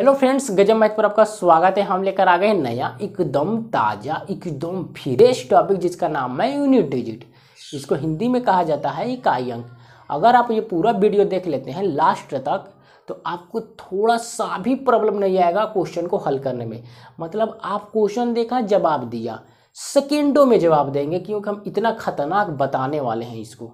hello friends गजब math पर आपका स्वागत है हम लेकर आ गए नया एकदम ताज़ा एकदम फ्रेश टॉपिक जिसका नाम है यूनिट डिजिट इसको हिंदी में कहा जाता है इकाई अंक अगर आप ये पूरा वीडियो देख लेते हैं लास्ट तक तो आपको थोड़ा सा भी प्रॉब्लम नहीं आएगा क्वेश्चन को हल करने में मतलब आप क्वेश्चन देखा जवाब दिया सेकेंडों में जवाब देंगे क्योंकि हम इतना खतरनाक बताने वाले हैं इसको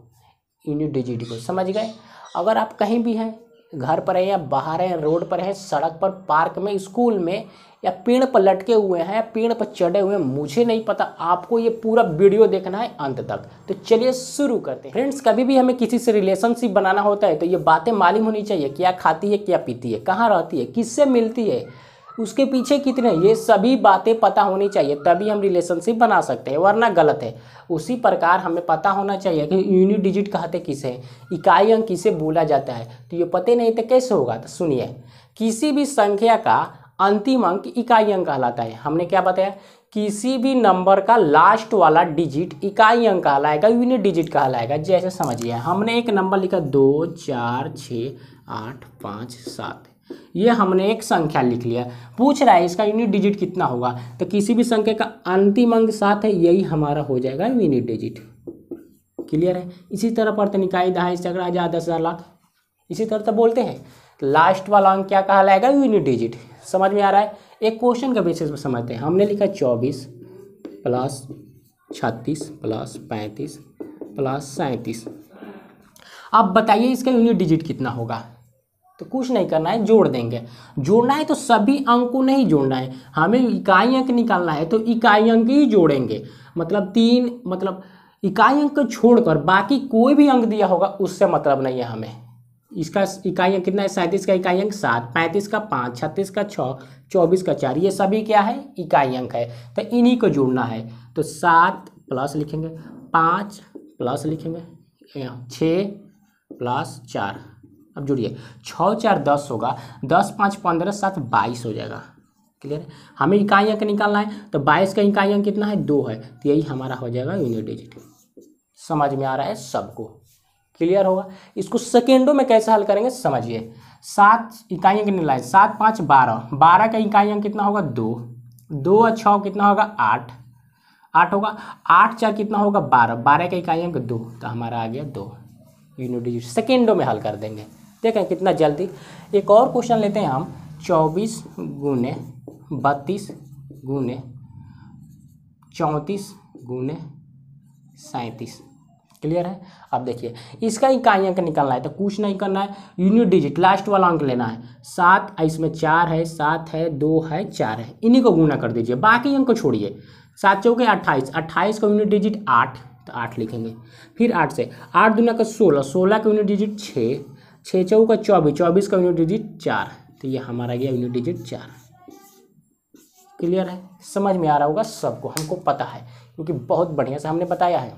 यूनिट डिजिट को समझ गए अगर आप कहीं भी हैं घर पर है या बाहर है रोड पर है सड़क पर पार्क में स्कूल में या पेड़ पर लटके हुए हैं या पेड़ पर चढ़े हुए हैं मुझे नहीं पता आपको ये पूरा वीडियो देखना है अंत तक तो चलिए शुरू करते हैं फ्रेंड्स कभी भी हमें किसी से रिलेशनशिप बनाना होता है तो ये बातें मालूम होनी चाहिए क्या खाती है क्या पीती है कहाँ रहती है किससे मिलती है उसके पीछे कितने ये सभी बातें पता होनी चाहिए तभी हम रिलेशनशिप बना सकते हैं वरना गलत है उसी प्रकार हमें पता होना चाहिए कि यूनिट डिजिट कहते किसे इकाई अंक किसे बोला जाता है तो ये पते नहीं तो कैसे होगा तो सुनिए किसी भी संख्या का अंतिम अंक इकाई अंक कहलाता है हमने क्या बताया किसी भी नंबर का लास्ट वाला डिजिट इकाई अंक कहलाएगा यूनिट डिजिट कहलाएगा जैसे समझिए हमने एक नंबर लिखा दो चार छः आठ पाँच सात ये हमने एक संख्या लिख लिया पूछ रहा है इसका यूनिट डिजिट कितना होगा तो किसी भी संख्या का अंतिम अंग सात है यही हमारा हो जाएगा यूनिट डिजिट क्लियर है इसी तरह पढ़ते तो निकाय दहाई सगड़ा हजार दस हज़ार लाख इसी तरह तो बोलते हैं तो लास्ट वाला अंक क्या कहा जाएगा यूनिट डिजिट समझ में आ रहा है एक क्वेश्चन का बेसिस पर समझते हैं हमने लिखा चौबीस प्लस छत्तीस प्लस पैंतीस प्लस सैंतीस अब बताइए इसका यूनिट डिजिट कितना होगा तो कुछ नहीं करना है जोड़ देंगे जोड़ना है तो सभी अंक को नहीं जोड़ना है हमें इकाई अंक निकालना है तो इकाई अंक ही जोड़ेंगे मतलब तीन मतलब इकाई अंक को छोड़कर बाकी कोई भी अंक दिया होगा उससे मतलब नहीं है हमें इसका इकाई अंक कितना है सैंतीस का इकाई अंक सात पैंतीस का पाँच छत्तीस का छः चौबीस का चार ये सभी क्या है इकाई अंक है तो इन्हीं को जोड़ना है तो सात प्लस लिखेंगे पाँच प्लस लिखेंगे छः प्लस चार अब जुड़िए छः चार दस होगा दस पाँच पंद्रह सात बाईस हो जाएगा क्लियर है हमें इकाई अंक निकालना है तो बाईस का इकाई अंक कितना है दो है तो यही हमारा हो जाएगा यूनिट डिजिट समझ में आ रहा है सबको क्लियर होगा इसको सेकेंडों में कैसे हल करेंगे समझिए सात इकाई अंक निकाले सात पाँच बारह बारह का इकाई अंक कितना होगा दो दो और छः कितना होगा आठ आठ होगा आठ चार कितना होगा बारह बारह का इकाई अंक दो तो हमारा आ गया दो यूनिट डिजिट सेकेंडों में हल कर देंगे देखें कितना जल्दी एक और क्वेश्चन लेते हैं हम चौबीस गुने बत्तीस गुने चौंतीस गुने सैंतीस क्लियर है अब देखिए इसका इकाई अंक निकलना है तो कुछ नहीं करना है यूनिट डिजिट लास्ट वाला अंक लेना है सात इसमें चार है सात है दो है चार है इन्हीं को गुना कर दीजिए बाकी अंक को छोड़िए सात चौके अट्ठाईस अट्ठाईस का यूनिट डिजिट आठ तो आठ लिखेंगे फिर आठ से आठ दुना का सोलह सोलह का यूनिट डिजिट छः छः चौ का चौबीस चौबीस का यूनिट डिजिट चार तो ये हमारा गया यूनिट डिजिट चार क्लियर है समझ में आ रहा होगा सबको हमको पता है क्योंकि बहुत बढ़िया से हमने बताया है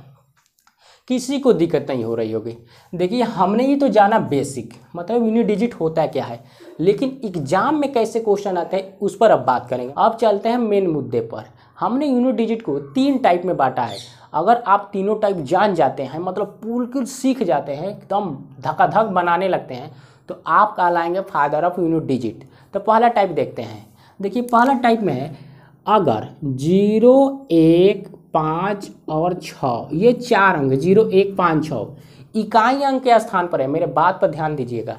किसी को दिक्कत नहीं हो रही होगी देखिए हमने ही तो जाना बेसिक मतलब यूनिट डिजिट होता है क्या है लेकिन एग्जाम में कैसे क्वेश्चन आते हैं उस पर अब बात करेंगे अब चलते हैं मेन मुद्दे पर हमने यूनिट डिजिट को तीन टाइप में बांटा है अगर आप तीनों टाइप जान जाते हैं मतलब बिल्कुल सीख जाते हैं एकदम धकाधक बनाने लगते हैं तो आप कहलाएंगे फादर ऑफ यूनिट डिजिट तो पहला टाइप देखते हैं देखिए पहला टाइप में है अगर जीरो एक पाँच और छः ये चार अंक जीरो एक पाँच छः इकाई अंक के स्थान पर है मेरे बात पर ध्यान दीजिएगा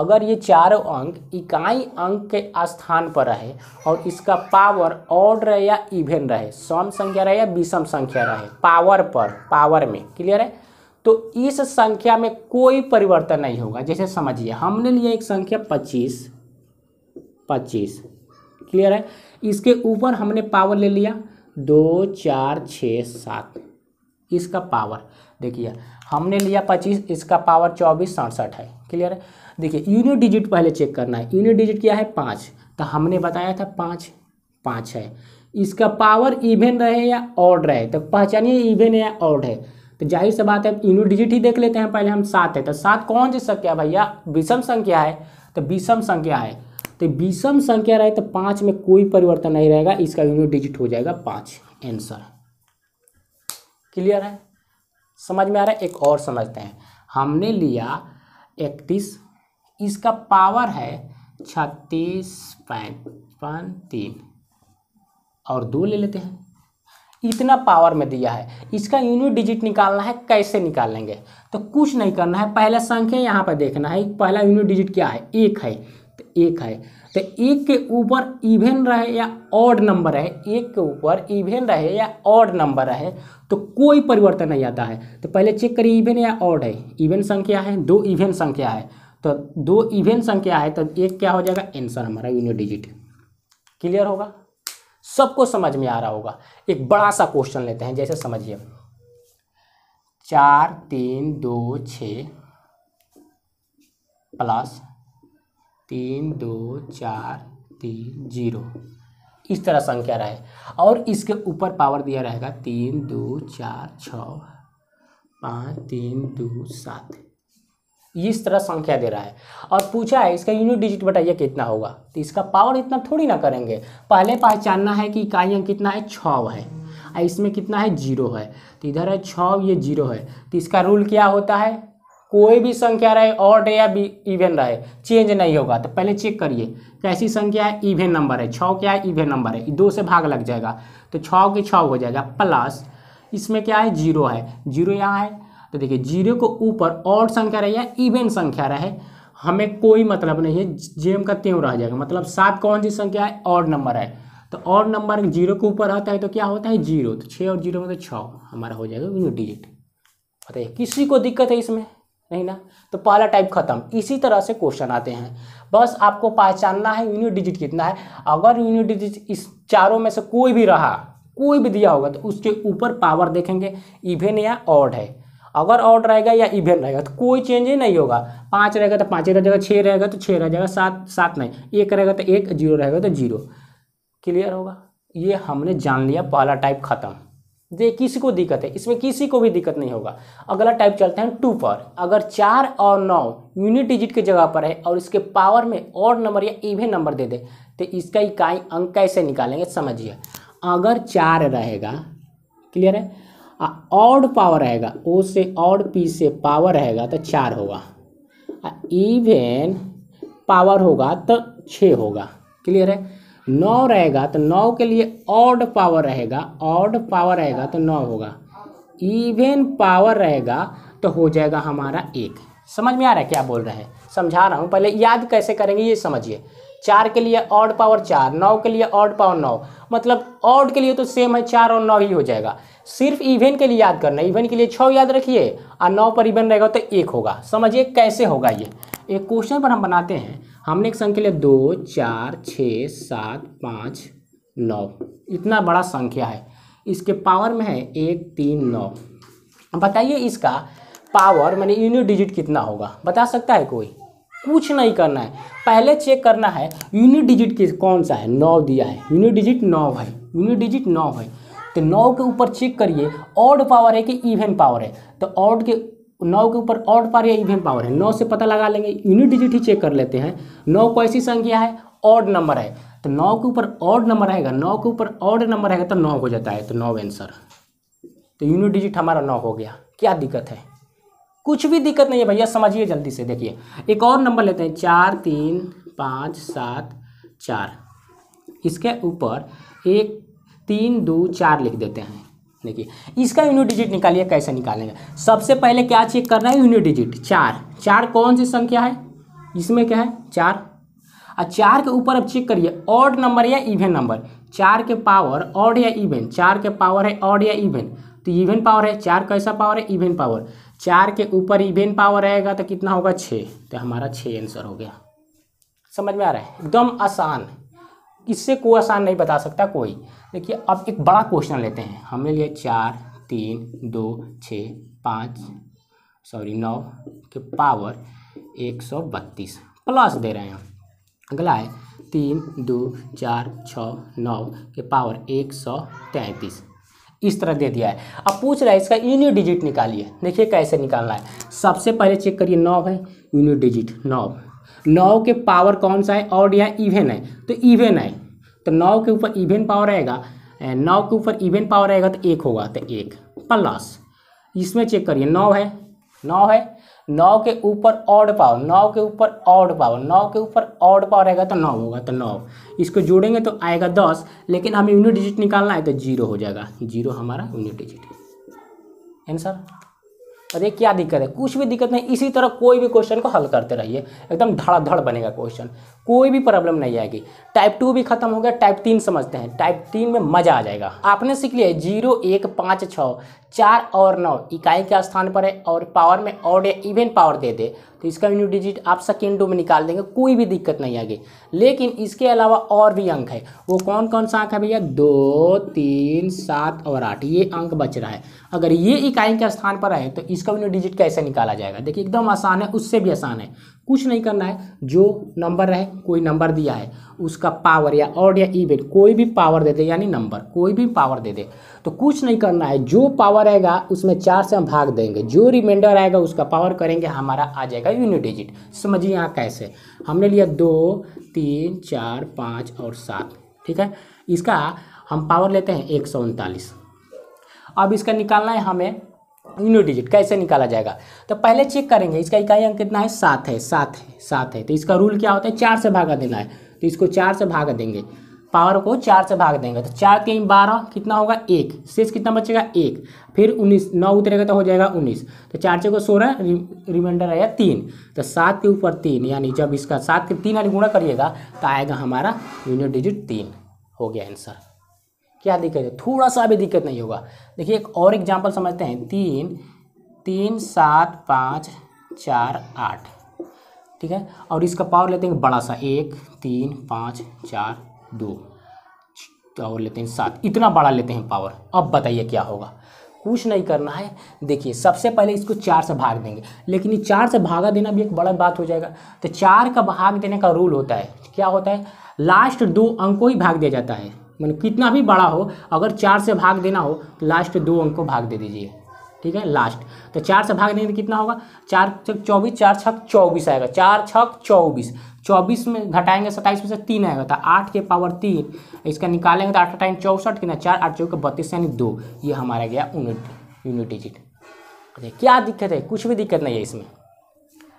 अगर ये चारों अंक इकाई अंक के स्थान पर रहे और इसका पावर ऑड रहे या इवेन रहे सम संख्या रहे या विषम संख्या रहे पावर पर पावर में क्लियर है तो इस संख्या में कोई परिवर्तन नहीं होगा जैसे समझिए हमने लिया एक संख्या पच्चीस पच्चीस क्लियर है इसके ऊपर हमने पावर ले लिया दो चार छः सात इसका पावर देखिए हमने लिया पच्चीस इसका पावर चौबीस सड़सठ है क्लियर है देखिए यूनिट डिजिट पहले चेक करना है यूनिट डिजिट क्या है पाँच तो हमने बताया था पाँच पाँच है इसका पावर इवेन रहे या ऑड रहे तो पहचानिए इवेन या ऑड है तो जाहिर सी बात है यूनिट डिजिट ही देख लेते हैं पहले हम सात है तो सात कौन सी संख्या भैया विषम संख्या है तो विषम संख्या है तो विषम संख्या रहे तो पाँच में कोई परिवर्तन नहीं रहेगा इसका यूनिट डिजिट हो जाएगा पाँच आंसर क्लियर है समझ में आ रहा है एक और समझते हैं हमने लिया इकतीस इसका पावर है छत्तीस पैंपन तीन और दो ले लेते हैं इतना पावर में दिया है इसका यूनिट डिजिट निकालना है कैसे निकालेंगे तो कुछ नहीं करना है पहला संख्या यहाँ पर देखना है पहला यूनिट डिजिट क्या है एक है एक है तो एक के ऊपर इवेन रहे या ऑड नंबर रहे एक के ऊपर इवेन रहे या ऑड नंबर रहे तो कोई परिवर्तन नहीं आता है तो पहले चेक करिए इवेन या ऑड है इवेन संख्या है दो इवेन संख्या है तो दो इवेन संख्या है तो एक क्या हो जाएगा एंसर हमारा यूनियो डिजिट क्लियर होगा सबको समझ में आ रहा होगा एक बड़ा सा क्वेश्चन लेते हैं जैसे समझिए चार तीन दो छ प्लस तीन दो चार तीन जीरो इस तरह संख्या रहे और इसके ऊपर पावर दिया रहेगा तीन दो चार छ पाँच तीन दो सात इस तरह संख्या दे रहा है और पूछा है इसका यूनिट डिजिट बताइए कितना होगा तो इसका पावर इतना थोड़ी ना करेंगे पहले पहचानना है कि इकाई अंक कितना है छ है और इसमें कितना है जीरो है तो इधर है छ ये जीरो है तो इसका रूल क्या होता है कोई भी संख्या रहे ऑड रहे या इवेन रहे चेंज नहीं होगा तो पहले चेक करिए कैसी संख्या है इवेन नंबर है छः क्या है इवेन नंबर है दो से भाग लग जाएगा तो छः के छ हो जाएगा प्लस इसमें क्या है जीरो है जीरो यहाँ है तो देखिए जीरो को ऊपर ऑड संख्या रहे या इवेन संख्या रहे हमें कोई मतलब नहीं है जेम का त्यों रह जाएगा मतलब सात कौन सी संख्या है ऑड नंबर है तो और नंबर जीरो के ऊपर रहता है तो क्या होता है जीरो तो छः और जीरो में तो छः हमारा हो जाएगा डिजिट बताइए किसी को दिक्कत है इसमें नहीं ना तो पहला टाइप खत्म इसी तरह से क्वेश्चन आते हैं बस आपको पहचानना है यूनिट डिजिट कितना है अगर यूनिट डिजिट इस चारों में से कोई भी रहा कोई भी दिया होगा तो उसके ऊपर पावर देखेंगे इवेन या ऑड है अगर ऑड रहेगा या इवेन रहेगा तो कोई चेंज ही नहीं होगा पाँच रहेगा तो पाँच ही रह जाएगा छः रहेगा तो छः रह जाएगा सात सात नहीं एक रहेगा तो एक जीरो रहेगा तो जीरो क्लियर होगा ये हमने जान लिया पहला टाइप खत्म ये किसी को दिक्कत है इसमें किसी को भी दिक्कत नहीं होगा अगला टाइप चलते हैं टू पर अगर चार और नौ यूनिट डिजिट के जगह पर है और इसके पावर में और नंबर या इवें नंबर दे दे तो इसका इकाई अंक कैसे निकालेंगे समझिए अगर चार रहेगा क्लियर है ऑड पावर रहेगा ओ से ऑड पी से पावर रहेगा तो चार होगा इवेन पावर होगा तो छः होगा क्लियर है नौ रहेगा तो नौ के लिए ऑड पावर रहेगा ऑड पावर रहेगा तो नौ होगा इवेन पावर रहेगा तो हो जाएगा हमारा एक समझ में आ रहा है क्या बोल रहे हैं समझा रहा हूँ पहले याद कैसे करेंगे ये समझिए चार के लिए ऑड पावर चार नौ के लिए ऑड पावर नौ मतलब ऑड के लिए तो सेम है चार और नौ ही हो जाएगा सिर्फ इवेन के लिए याद करना इवेन के लिए छः याद रखिए और नौ पर इवेन रहेगा तो एक होगा समझिए कैसे होगा ये एक क्वेश्चन पर हम बनाते हैं हमने एक संख्या लिया दो चार छः सात पाँच नौ इतना बड़ा संख्या है इसके पावर में है एक तीन नौ बताइए इसका पावर मैंने यूनिट डिजिट कितना होगा बता सकता है कोई कुछ नहीं करना है पहले चेक करना है यूनिट डिजिट किस कौन सा है नौ दिया है यूनिट डिजिट नौ है यूनिट डिजिट नौ है तो नौ के ऊपर चेक करिए ऑड पावर है कि इवन पावर है तो ऑड के नौ के ऊपर ऑड पावर या इवेंट पावर है नौ से पता लगा लेंगे यूनिट डिजिट ही चेक कर लेते हैं नौ को ऐसी संख्या है ऑड नंबर है तो नौ के ऊपर ऑड नंबर रहेगा नौ के ऊपर ऑड नंबर रहेगा तो नौ हो जाता है तो नौ आंसर तो यूनिट डिजिट हमारा नौ हो गया क्या दिक्कत है कुछ भी दिक्कत नहीं है भैया समझिए जल्दी से देखिए एक और नंबर लेते हैं चार तीन पाँच सात चार इसके ऊपर एक तीन दो चार लिख देते हैं देखिए इसका यूनिट डिजिट निकालिए कैसे निकालेंगे सबसे पहले क्या चेक करना है यूनिट डिजिट चार चार कौन सी संख्या है इसमें क्या है चार और चार के ऊपर अब चेक करिए ऑड नंबर या इवेंट नंबर चार के पावर ऑड या इवेंट चार के पावर है ऑड या इवेंट तो इवेंट पावर है चार कैसा पावर है इवेंट पावर चार के ऊपर इवेंट पावर रहेगा तो कितना होगा छः तो हमारा छः आंसर हो गया समझ में आ रहा है एकदम आसान इससे कोई आसान नहीं बता सकता कोई देखिए अब एक बड़ा क्वेश्चन लेते हैं हमने लिए चार तीन दो छः पाँच सॉरी नौ के पावर एक सौ बत्तीस प्लस दे रहे हैं अगला है तीन दो चार छः नौ के पावर एक सौ तैंतीस इस तरह दे दिया है अब पूछ रहा है इसका यूनिट डिजिट निकालिए देखिए कैसे निकालना है सबसे पहले चेक करिए नौ है यूनिट डिजिट नौ नौ के पावर कौन सा है ऑड या इवेन है तो इवेन है तो नौ के ऊपर इवेन पावर रहेगा नौ के ऊपर इवेन पावर रहेगा तो एक होगा तो एक प्लस इसमें चेक करिए नौ है नौ है नौ के ऊपर ऑड पावर नौ के ऊपर ऑड पावर नौ के ऊपर ऑड पावर रहेगा तो नौ होगा तो नौ इसको जोड़ेंगे तो आएगा दस लेकिन हमें यूनिट डिजिट निकालना है तो जीरो हो जाएगा जीरो हमारा यूनिट डिजिट आंसर अरे क्या दिक्कत है कुछ भी दिक्कत नहीं इसी तरह कोई भी क्वेश्चन को हल करते रहिए एकदम धड़ाधड़ बनेगा क्वेश्चन कोई भी प्रॉब्लम नहीं आएगी टाइप टू भी खत्म हो गया टाइप तीन समझते हैं टाइप तीन में मजा आ जाएगा आपने सीख लिया जीरो एक पाँच छः चार और नौ इकाई के स्थान पर है और पावर में और या इवन पावर दे दे तो इसका यूनिट डिजिट आप सेकेंडो में निकाल देंगे कोई भी दिक्कत नहीं आएगी लेकिन इसके अलावा और भी अंक है वो कौन कौन सा अंक है भैया दो तीन सात और आठ ये अंक बच रहा है अगर ये इकाई के स्थान पर आए तो इस इसका भी नो डिजिट कैसे निकाला जाएगा देखिए एकदम आसान है उससे भी आसान है कुछ नहीं करना है जो नंबर है कोई नंबर दिया है उसका पावर या और या इवेंट कोई भी पावर दे दे यानी नंबर कोई भी पावर दे दे तो कुछ नहीं करना है जो पावर आएगा उसमें चार से हम भाग देंगे जो रिमाइंडर आएगा उसका पावर करेंगे हमारा आ जाएगा यूनिट डिजिट समझिए यहाँ कैसे हमने लिया दो तीन चार पाँच और सात ठीक है इसका हम पावर लेते हैं एक अब इसका निकालना है हमें यूनिट डिजिट कैसे निकाला जाएगा तो पहले चेक करेंगे इसका इकाई अंक कितना है सात है सात है सात है तो इसका रूल क्या होता है चार से भागा देना है तो इसको चार से भाग देंगे पावर को चार से भाग देंगे तो चार के बारह कितना होगा एक शेष कितना बचेगा एक फिर उन्नीस नौ उतरेगा तो हो जाएगा उन्नीस तो चार छः को सोलह रि, रिमाइंडर आया तीन तो सात के ऊपर तीन यानी जब इसका सात के तीन यानी गुणा करिएगा तो आएगा हमारा यूनिट डिजिट तीन हो गया आंसर क्या दिक्कत है थोड़ा सा भी दिक्कत नहीं होगा देखिए एक और एग्जाम्पल समझते हैं तीन तीन सात पाँच चार आठ ठीक है और इसका पावर लेते हैं बड़ा सा एक तीन पाँच चार दो और लेते हैं सात इतना बड़ा लेते हैं पावर अब बताइए क्या होगा कुछ नहीं करना है देखिए सबसे पहले इसको चार से भाग देंगे लेकिन ये चार से भागा देना भी एक बड़ा बात हो जाएगा तो चार का भाग देने का रूल होता है क्या होता है लास्ट दो अंक को ही भाग दिया जाता है मैंने कितना भी बड़ा हो अगर चार से भाग देना हो तो लास्ट दो अंक को भाग दे दीजिए ठीक है लास्ट तो चार से भाग देंगे कितना होगा चार छक चौबीस चार छक चौबीस आएगा चार छक चौबीस चौबीस में घटाएंगे सत्ताईस में से तीन आएगा तो आठ के पावर तीन इसका निकालेंगे तो आठ टाइम चौसठ कितना चार आठ चौके बत्तीस यानी दो ये हमारा गया यूनिट यूनिट डिजिट क्या दिक्कत है कुछ भी दिक्कत नहीं है इसमें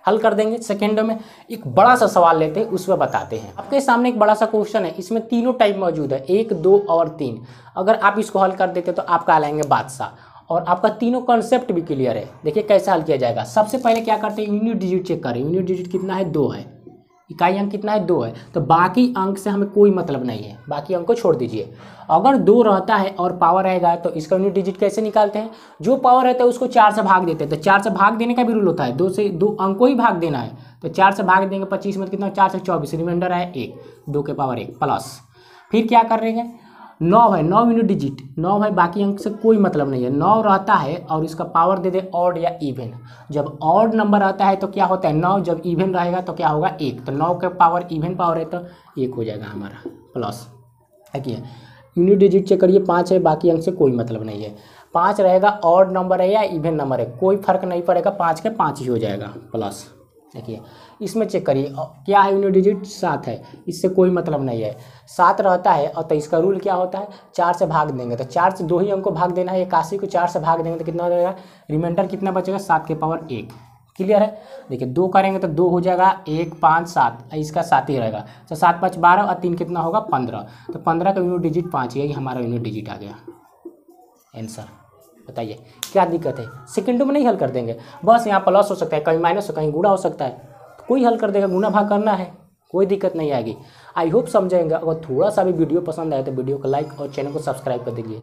हल कर देंगे सेकेंडों में एक बड़ा सा सवाल लेते हैं उसमें बताते हैं आपके सामने एक बड़ा सा क्वेश्चन है इसमें तीनों टाइप मौजूद है एक दो और तीन अगर आप इसको हल कर देते तो आपका लाएंगे बादशाह और आपका तीनों कॉन्सेप्ट भी क्लियर है देखिए कैसे हल किया जाएगा सबसे पहले क्या करते हैं यूनिट डिजिट चेक करें यूनिट डिजिट कितना है दो है इकाई अंक कितना है दो है तो बाकी अंक से हमें कोई मतलब नहीं है बाकी अंक को छोड़ दीजिए अगर दो रहता है और पावर रहेगा तो इसका यूनिट डिजिट कैसे निकालते हैं जो पावर रहता है उसको चार से भाग देते हैं तो चार से भाग देने का भी रूल होता है दो से दो अंक को ही भाग देना है तो चार से भाग देंगे पच्चीस में तो कितना चार से चौबीस रिमाइंडर है एक दो के पावर एक प्लस फिर क्या कर रहे हैं नौ है नौ यूनिट डिजिट नौ है बाकी अंक से कोई मतलब नहीं है नौ रहता है और इसका पावर दे दे ऑड या इवन जब ऑड नंबर आता है तो क्या होता है नौ जब इवन रहेगा तो क्या होगा एक तो नौ का पावर इवन पावर है तो एक हो जाएगा हमारा प्लस देखिए यूनिट डिजिट चेक करिए पाँच है बाकी अंक से कोई मतलब नहीं है पाँच रहेगा ऑड नंबर है या इवेंट नंबर है कोई फर्क नहीं पड़ेगा पाँच के पाँच ही हो जाएगा प्लस देखिए इसमें चेक करिए क्या है यूनिट डिजिट सात है इससे कोई मतलब नहीं है सात रहता है और तो इसका रूल क्या होता है चार से भाग देंगे तो चार से दो ही अंक को भाग देना है इक्यासी को चार से भाग देंगे तो कितना हो जाएगा रिमाइंडर कितना बचेगा सात के पावर एक क्लियर है देखिए दो करेंगे तो दो हो जाएगा एक पाँच सात इसका सात ही रहेगा तो सात पाँच बारह और तीन कितना होगा पंद्रह तो पंद्रह का यूनिट डिजिट पाँच यही हमारा यूनिट डिजिट आ गया आंसर बताइए क्या दिक्कत है सेकेंडों में नहीं हल कर देंगे बस यहाँ प्लस हो सकता है कहीं माइनस हो कहीं गुणा हो सकता है तो कोई हल कर देगा गुना भाग करना है कोई दिक्कत नहीं आएगी आई होप समझेंगे अगर थोड़ा सा भी वीडियो पसंद आए तो वीडियो को लाइक और चैनल को सब्सक्राइब कर दीजिए